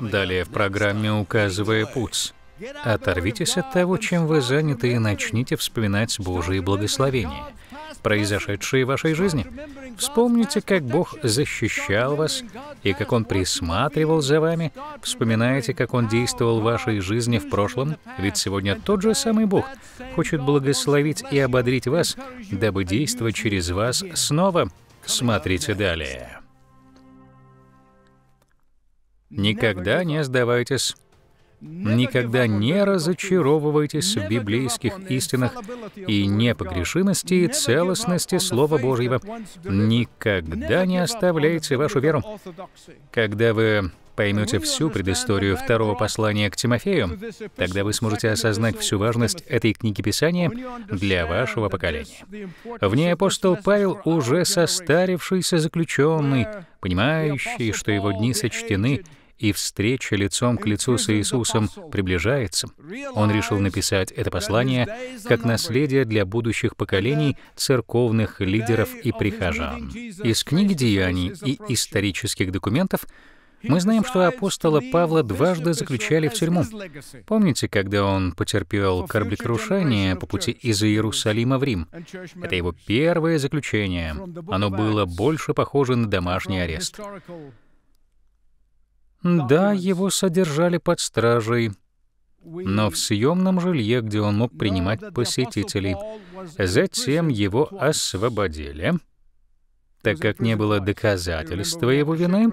Далее в программе «Указывая путь». Оторвитесь от того, чем вы заняты, и начните вспоминать Божьи благословения, произошедшие в вашей жизни. Вспомните, как Бог защищал вас и как Он присматривал за вами. Вспоминайте, как Он действовал в вашей жизни в прошлом, ведь сегодня тот же самый Бог хочет благословить и ободрить вас, дабы действовать через вас снова. Смотрите далее. Никогда не сдавайтесь. Никогда не разочаровывайтесь в библейских истинах и непогрешимости и целостности Слова Божьего. Никогда не оставляйте вашу веру. Когда вы поймете всю предысторию второго послания к Тимофею, тогда вы сможете осознать всю важность этой книги Писания для вашего поколения. В ней апостол Павел уже состарившийся заключенный, понимающий, что его дни сочтены, и встреча лицом к лицу с Иисусом приближается, он решил написать это послание как наследие для будущих поколений церковных лидеров и прихожан. Из книги «Деяний» и исторических документов мы знаем, что апостола Павла дважды заключали в тюрьму. Помните, когда он потерпел кораблекрушение по пути из Иерусалима в Рим? Это его первое заключение. Оно было больше похоже на домашний арест. Да, его содержали под стражей, но в съемном жилье, где он мог принимать посетителей. Затем его освободили, так как не было доказательства его вины,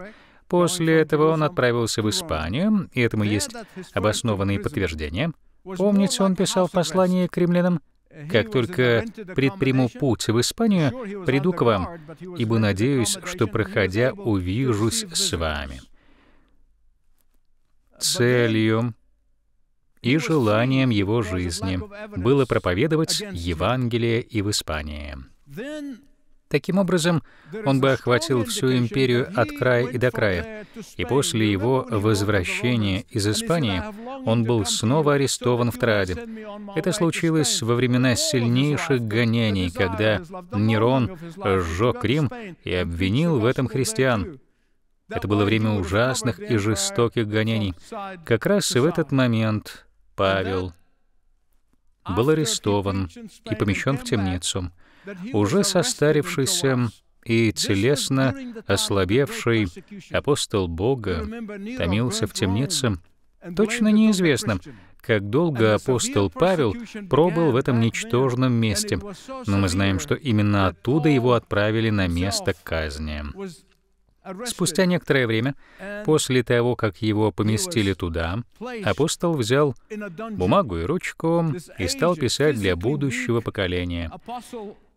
После этого он отправился в Испанию, и этому есть обоснованные подтверждения. Помните, он писал послание к римлянам, «Как только предприму путь в Испанию, приду к вам, ибо надеюсь, что, проходя, увижусь с вами». Целью и желанием его жизни было проповедовать Евангелие и в Испании. Таким образом, он бы охватил всю империю от края и до края, и после его возвращения из Испании он был снова арестован в Траде. Это случилось во времена сильнейших гонений, когда Нерон сжег Рим и обвинил в этом христиан. Это было время ужасных и жестоких гонений. Как раз и в этот момент Павел был арестован и помещен в темницу уже состарившийся и телесно ослабевший апостол Бога томился в темнице. Точно неизвестно, как долго апостол Павел пробыл в этом ничтожном месте, но мы знаем, что именно оттуда его отправили на место казни. Спустя некоторое время, после того, как его поместили туда, апостол взял бумагу и ручку и стал писать для будущего поколения.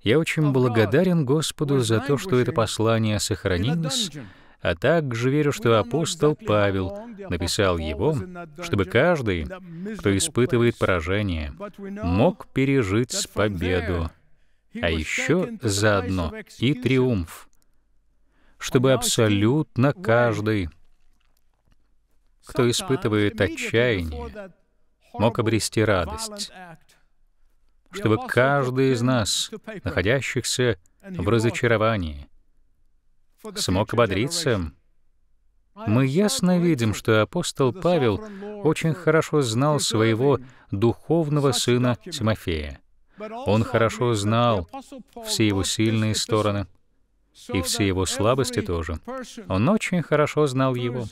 Я очень ну, благодарен Господу за то, что это послание сохранилось, а также верю, что апостол Павел написал его, чтобы каждый, кто испытывает поражение, мог пережить победу, а еще заодно и триумф, чтобы абсолютно каждый, кто испытывает отчаяние, мог обрести радость чтобы каждый из нас, находящихся в разочаровании, смог ободриться. Мы ясно видим, что апостол Павел очень хорошо знал своего духовного сына Тимофея. Он хорошо знал все его сильные стороны и все его слабости тоже. Он очень хорошо знал его,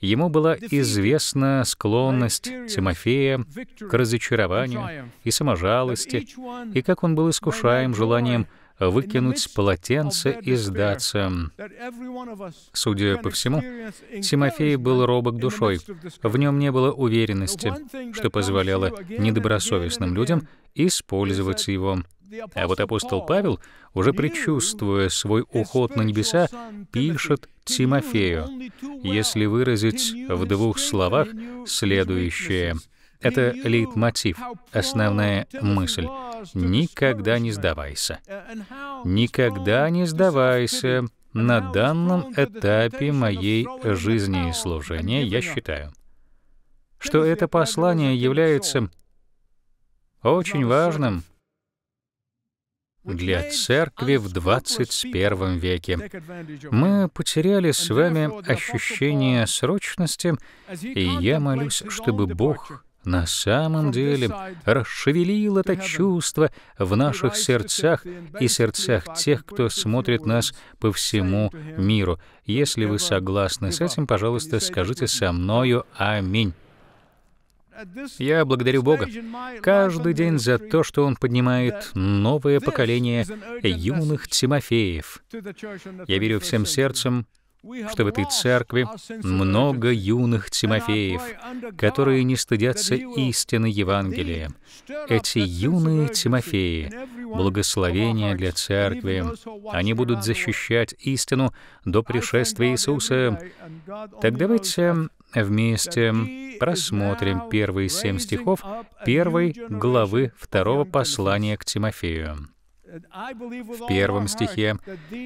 Ему была известна склонность Тимофея к разочарованию и саможалости, и как он был искушаем желанием выкинуть полотенце и сдаться. Судя по всему, Тимофей был робок душой. В нем не было уверенности, что позволяло недобросовестным людям использовать его. А вот апостол Павел, уже предчувствуя свой уход на небеса, пишет Тимофею, если выразить в двух словах следующее. Это лейтмотив, основная мысль. Никогда не сдавайся. Uh, Никогда не сдавайся. На данном этапе моей жизни и служения я считаю, что это послание является очень важным для церкви в 21 веке. Мы потеряли с вами ощущение срочности, и я молюсь, чтобы Бог на самом деле расшевелил это чувство в наших сердцах и сердцах тех, кто смотрит нас по всему миру. Если вы согласны с этим, пожалуйста, скажите со мною «Аминь». Я благодарю Бога каждый день за то, что Он поднимает новое поколение юных Тимофеев. Я верю всем сердцем, что в этой церкви много юных Тимофеев, которые не стыдятся истины Евангелия. Эти юные Тимофеи — благословение для церкви. Они будут защищать истину до пришествия Иисуса. Так давайте вместе просмотрим первые семь стихов первой главы второго послания к Тимофею. В первом стихе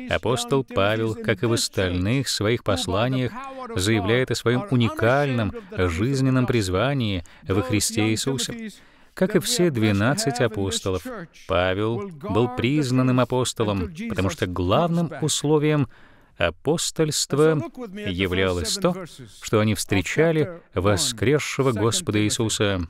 апостол Павел, как и в остальных своих посланиях, заявляет о своем уникальном жизненном призвании во Христе Иисусе. Как и все двенадцать апостолов, Павел был признанным апостолом, потому что главным условием — апостольство являлось то, что они встречали воскресшего Господа Иисуса.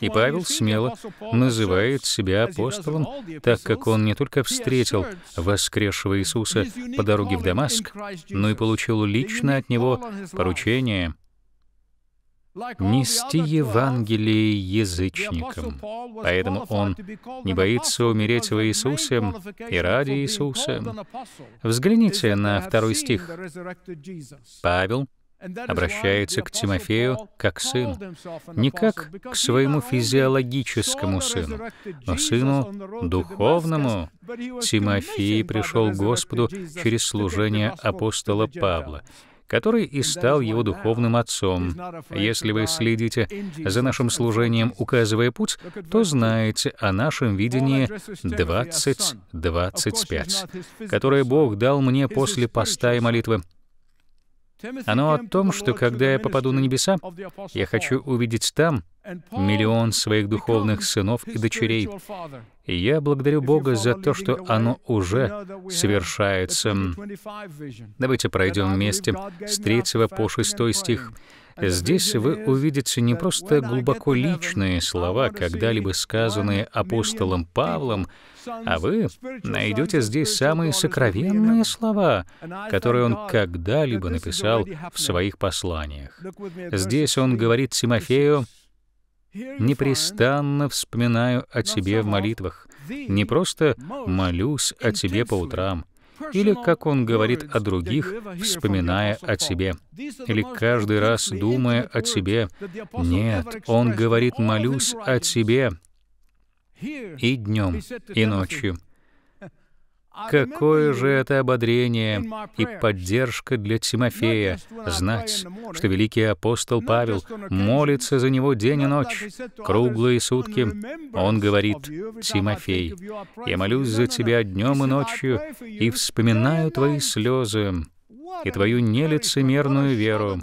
И Павел смело называет себя апостолом, так как он не только встретил воскресшего Иисуса по дороге в Дамаск, но и получил лично от него поручение — нести Евангелие язычникам. Поэтому он не боится умереть во Иисусе и ради Иисуса. Взгляните на второй стих. Павел обращается к Тимофею как к сыну, не как к своему физиологическому сыну, но сыну духовному. Тимофей пришел к Господу через служение апостола Павла, который и стал его духовным отцом. Если вы следите за нашим служением, указывая путь, то знаете о нашем видении 2025, которое Бог дал мне после поста и молитвы. Оно о том, что когда я попаду на небеса, я хочу увидеть там миллион своих духовных сынов и дочерей. И я благодарю Бога за то, что оно уже совершается. Давайте пройдем вместе с 3 по 6 стих. Здесь вы увидите не просто глубоко личные слова, когда-либо сказанные апостолом Павлом, а вы найдете здесь самые сокровенные слова, которые он когда-либо написал в своих посланиях. Здесь он говорит Тимофею, «Непрестанно вспоминаю о тебе в молитвах, не просто молюсь о тебе по утрам, или как он говорит о других, вспоминая о себе, или каждый раз думая о тебе. Нет, он говорит «молюсь о тебе» и днем, и ночью. Какое же это ободрение и поддержка для Тимофея знать, что великий апостол Павел молится за него день и ночь, круглые сутки. Он говорит, «Тимофей, я молюсь за тебя днем и ночью и вспоминаю твои слезы и твою нелицемерную веру.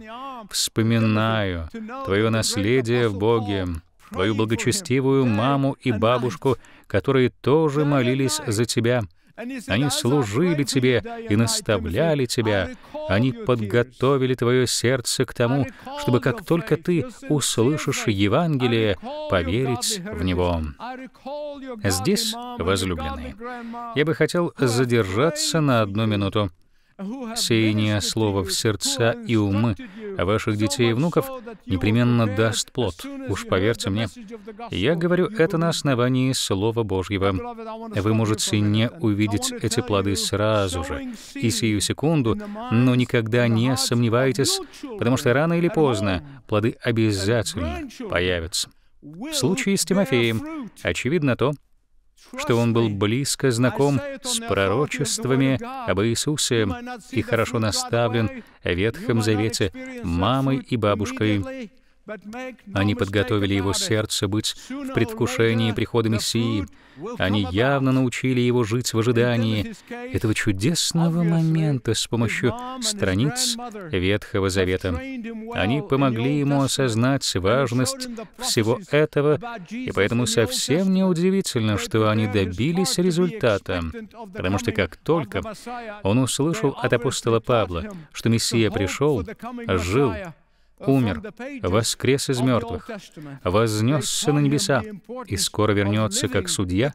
Вспоминаю твое наследие в Боге, твою благочестивую маму и бабушку, которые тоже молились за тебя» Они служили тебе и наставляли тебя. Они подготовили твое сердце к тому, чтобы как только ты услышишь Евангелие, поверить в него. Здесь, возлюбленные, я бы хотел задержаться на одну минуту. Сеяние слова в сердца и умы ваших детей и внуков непременно даст плод, уж поверьте мне. Я говорю это на основании Слова Божьего. Вы можете не увидеть эти плоды сразу же и сию секунду, но никогда не сомневайтесь, потому что рано или поздно плоды обязательно появятся. В случае с Тимофеем очевидно то, что он был близко знаком с пророчествами об Иисусе и хорошо наставлен о Ветхом Завете мамой и бабушкой. Они подготовили его сердце быть в предвкушении прихода Мессии. Они явно научили его жить в ожидании этого чудесного момента с помощью страниц Ветхого Завета. Они помогли ему осознать важность всего этого, и поэтому совсем не удивительно, что они добились результата, потому что как только он услышал от апостола Павла, что Мессия пришел, жил умер, воскрес из мертвых, вознесся на небеса и скоро вернется как судья,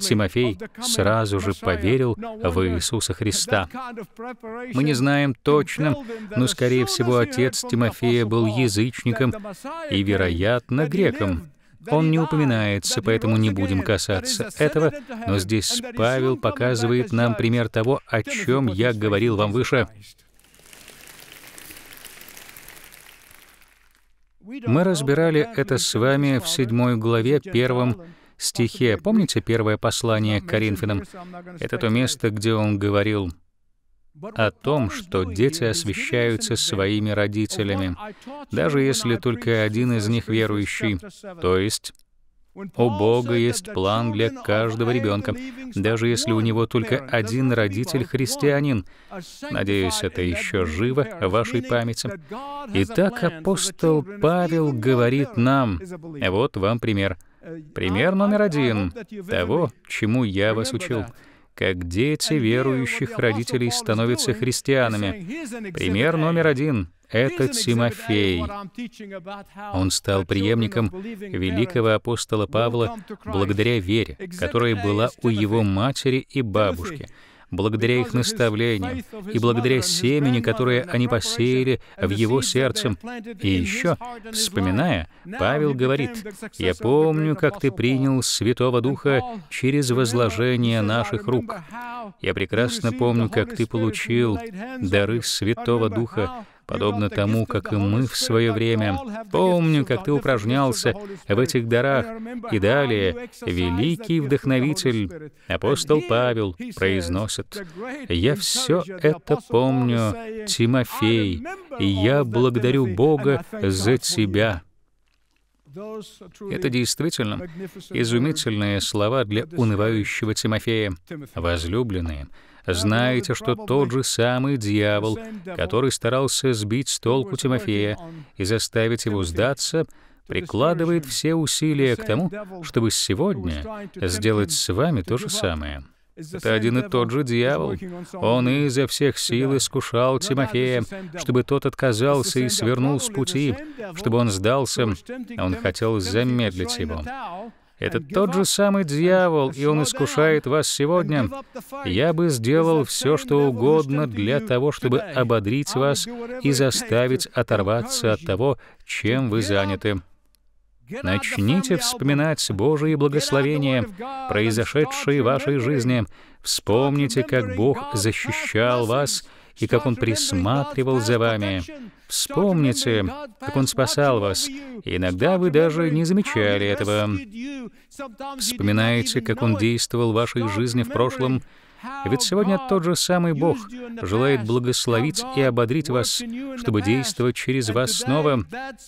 Тимофей сразу же поверил в Иисуса Христа. Мы не знаем точно, но, скорее всего, отец Тимофея был язычником и, вероятно, греком. Он не упоминается, поэтому не будем касаться этого, но здесь Павел показывает нам пример того, о чем я говорил вам выше. Мы разбирали это с вами в седьмой главе первом стихе. Помните первое послание к Коринфянам? Это то место, где он говорил о том, что дети освящаются своими родителями, даже если только один из них верующий, то есть у Бога есть план для каждого ребенка, даже если у него только один родитель христианин. Надеюсь, это еще живо в вашей памяти. Итак, апостол Павел говорит нам, вот вам пример. Э, пример номер один того, чему я вас учил как дети верующих родителей становятся христианами. Пример номер один это Тимофей. Он стал преемником великого апостола Павла благодаря вере, которая была у его матери и бабушки, благодаря их наставлениям и благодаря семени, которое они посеяли в его сердце. И еще, вспоминая, Павел говорит, «Я помню, как ты принял Святого Духа через возложение наших рук. Я прекрасно помню, как ты получил дары Святого Духа подобно тому, как и мы в свое время. Помню, как ты упражнялся в этих дарах. И далее великий вдохновитель, апостол Павел, произносит, «Я все это помню, Тимофей, и я благодарю Бога за тебя». Это действительно изумительные слова для унывающего Тимофея. «Возлюбленные, знаете, что тот же самый дьявол, который старался сбить с толку Тимофея и заставить его сдаться, прикладывает все усилия к тому, чтобы сегодня сделать с вами то же самое. Это один и тот же дьявол. Он изо всех сил искушал Тимофея, чтобы тот отказался и свернул с пути, чтобы он сдался. А Он хотел замедлить его. Это тот же самый дьявол, и он искушает вас сегодня. Я бы сделал все, что угодно для того, чтобы ободрить вас и заставить оторваться от того, чем вы заняты. Начните вспоминать Божие благословения, произошедшие в вашей жизни. Вспомните, как Бог защищал вас, и как Он присматривал за вами. Вспомните, как Он спасал вас. иногда вы даже не замечали этого. Вспоминайте, как Он действовал в вашей жизни в прошлом, ведь сегодня тот же самый Бог желает благословить и ободрить вас, чтобы действовать через вас снова.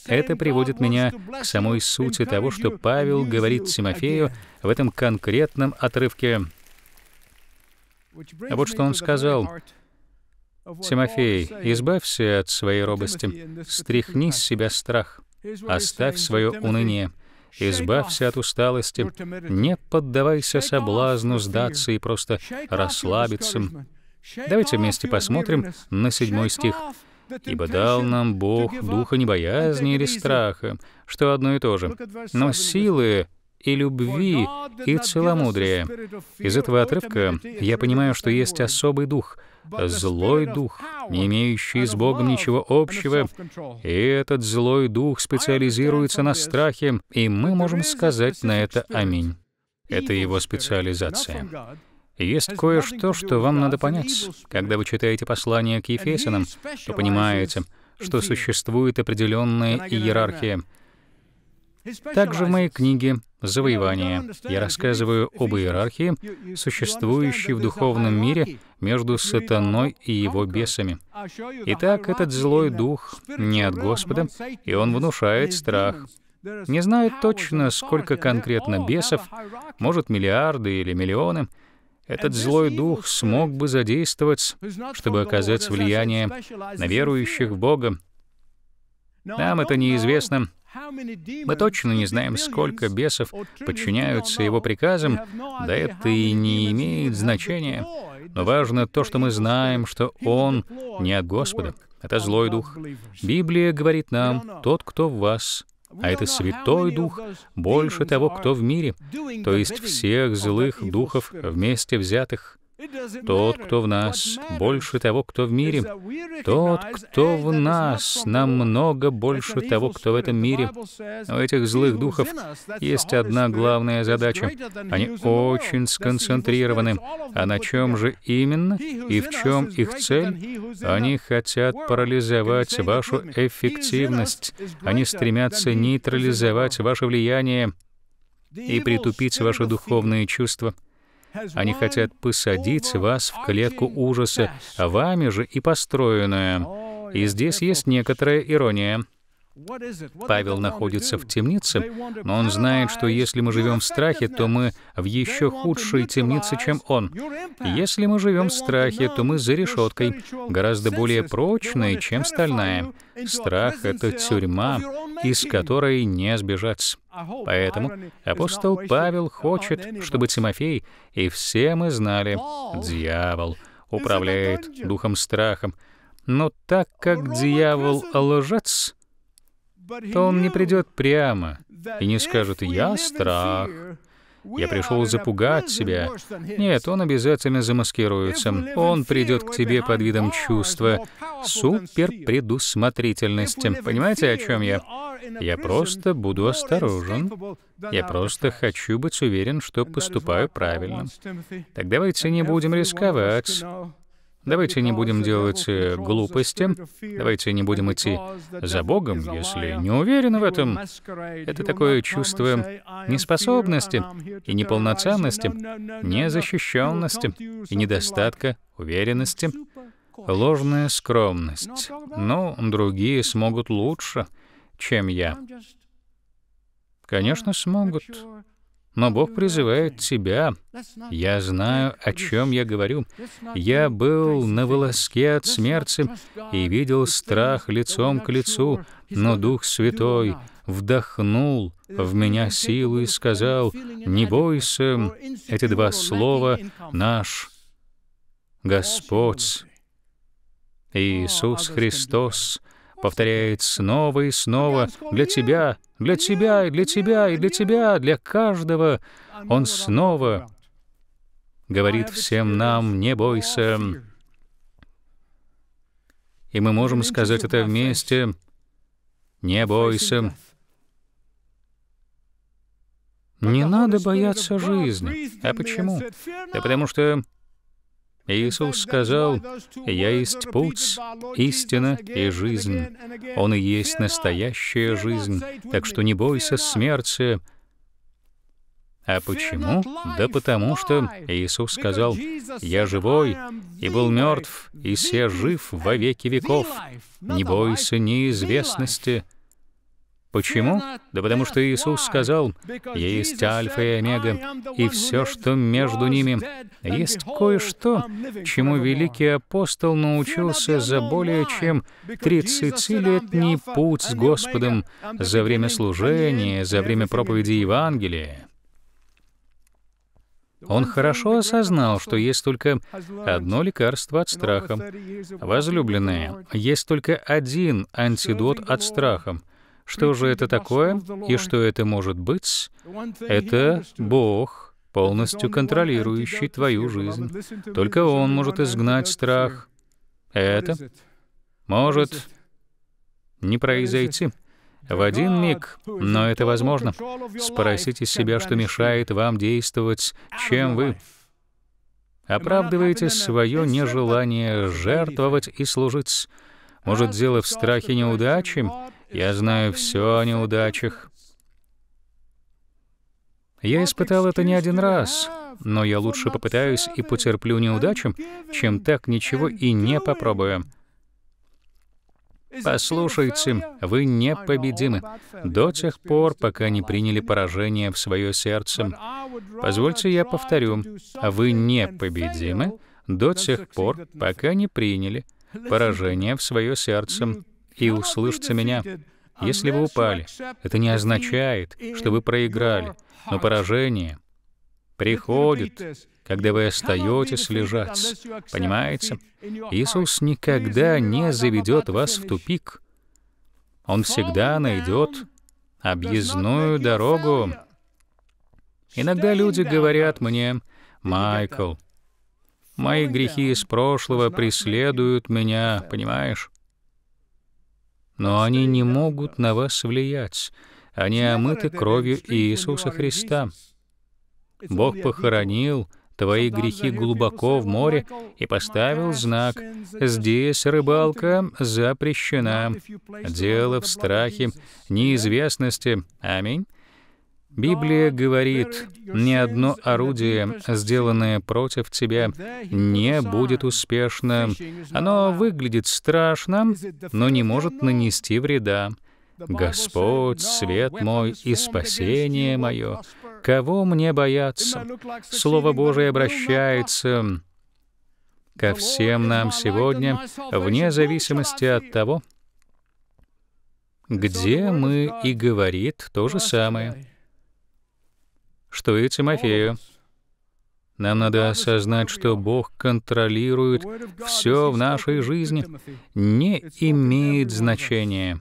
Это приводит меня к самой сути того, что Павел говорит Тимофею в этом конкретном отрывке. А вот что он сказал. Тимофей, избавься от своей робости, стряхни с себя страх, оставь свое уныние, избавься от усталости, не поддавайся соблазну сдаться и просто расслабиться. Давайте вместе посмотрим на седьмой стих. «Ибо дал нам Бог духа не боязни или страха», что одно и то же, но силы и любви, и целомудрия. Из этого отрывка я понимаю, что есть особый дух, злой дух, не имеющий с Богом ничего общего, и этот злой дух специализируется на страхе, и мы можем сказать на это «Аминь». Это его специализация. Есть кое-что, что вам надо понять. Когда вы читаете послание к Ефесянам, то понимаете, что существует определенная иерархия — также в моей книге «Завоевание» я рассказываю об иерархии, существующей в духовном мире между сатаной и его бесами. Итак, этот злой дух не от Господа, и он внушает страх. Не знаю точно, сколько конкретно бесов, может, миллиарды или миллионы, этот злой дух смог бы задействовать, чтобы оказать влияние на верующих в Бога. Нам это неизвестно. Мы точно не знаем, сколько бесов подчиняются его приказам, да это и не имеет значения. Но важно то, что мы знаем, что он не от Господа. Это злой дух. Библия говорит нам, тот, кто в вас, а это Святой Дух, больше того, кто в мире, то есть всех злых духов вместе взятых. Тот, кто в нас, больше того, кто в мире. Тот, кто в нас, намного больше того, кто в этом мире. У этих злых духов есть одна главная задача. Они очень сконцентрированы. А на чем же именно и в чем их цель? Они хотят парализовать вашу эффективность. Они стремятся нейтрализовать ваше влияние и притупить ваши духовные чувства. Они хотят посадить вас в клетку ужаса, а вами же и построенную. И здесь есть некоторая ирония. Павел находится в темнице, но он знает, что если мы живем в страхе, то мы в еще худшей темнице, чем он. Если мы живем в страхе, то мы за решеткой, гораздо более прочной, чем стальная. Страх — это тюрьма, из которой не сбежать. Поэтому апостол Павел хочет, чтобы Тимофей и все мы знали, дьявол управляет духом страхом, Но так как дьявол лжец, то он не придет прямо и не скажет «Я страх». Я пришел запугать тебя. Нет, он обязательно замаскируется. Он придет к тебе под видом чувства суперпредусмотрительности. Понимаете, о чем я? Я просто буду осторожен. Я просто хочу быть уверен, что поступаю правильно. Так давайте не будем рисковать. Давайте не будем делать э, глупости, давайте не будем идти за Богом, если не уверены в этом. Это такое чувство неспособности и неполноценности, незащищенности и недостатка уверенности, ложная скромность. Но другие смогут лучше, чем я. Конечно, смогут. Но Бог призывает тебя. Я знаю, о чем я говорю. Я был на волоске от смерти и видел страх лицом к лицу, но Дух Святой вдохнул в меня силу и сказал, «Не бойся». Эти два слова «наш Господь». Иисус Христос — повторяет снова и снова для тебя, для тебя, и для тебя, и для тебя, для каждого. Он снова говорит всем нам, не бойся. И мы можем сказать это вместе. Не бойся. Не надо бояться жизни. А почему? Да потому что Иисус сказал, «Я есть путь, истина и жизнь. Он и есть настоящая жизнь, так что не бойся смерти». А почему? Да потому что Иисус сказал, «Я живой, и был мертв, и все жив во веки веков. Не бойся неизвестности, Почему? Да потому что Иисус сказал, «Есть Альфа и Омега, и все, что между ними». Есть кое-что, чему великий апостол научился за более чем 30-летний путь с Господом, за время служения, за время проповеди Евангелия. Он хорошо осознал, что есть только одно лекарство от страха. Возлюбленные, есть только один антидот от страха — что же это такое и что это может быть? Это Бог, полностью контролирующий твою жизнь. Только Он может изгнать страх. Это может не произойти в один миг, но это возможно. Спросите себя, что мешает вам действовать, чем вы. Оправдываете свое нежелание жертвовать и служить. Может, дело в страхе неудачи я знаю все о неудачах. Я испытал это не один раз, но я лучше попытаюсь и потерплю неудачу, чем так ничего и не попробую. Послушайте, вы непобедимы до тех пор, пока не приняли поражение в свое сердце. Позвольте я повторю, вы непобедимы до тех пор, пока не приняли поражение в свое сердце и услышьте меня. Если вы упали, это не означает, что вы проиграли, но поражение приходит, когда вы остаетесь лежать. Понимаете? Иисус никогда не заведет вас в тупик. Он всегда найдет объездную дорогу. Иногда люди говорят мне, «Майкл, мои грехи из прошлого преследуют меня, понимаешь? но они не могут на вас влиять. Они омыты кровью Иисуса Христа. Бог похоронил твои грехи глубоко в море и поставил знак «Здесь рыбалка запрещена». Дело в страхе, неизвестности. Аминь. Библия говорит, ни одно орудие, сделанное против тебя, не будет успешно. Оно выглядит страшно, но не может нанести вреда. Господь, свет мой и спасение мое, кого мне бояться? Слово Божие обращается ко всем нам сегодня, вне зависимости от того, где мы и говорит то же самое что и Тимофею. Нам надо осознать, что Бог контролирует все в нашей жизни, не имеет значения.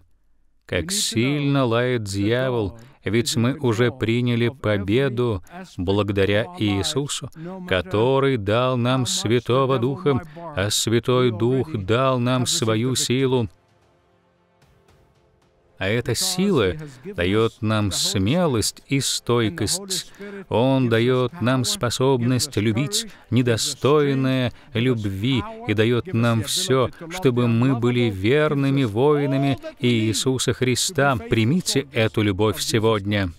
Как сильно лает дьявол, ведь мы уже приняли победу благодаря Иисусу, который дал нам Святого Духа, а Святой Дух дал нам свою силу. А эта сила дает нам смелость и стойкость. Он дает нам способность любить недостойное любви и дает нам все, чтобы мы были верными воинами Иисуса Христа. Примите эту любовь сегодня.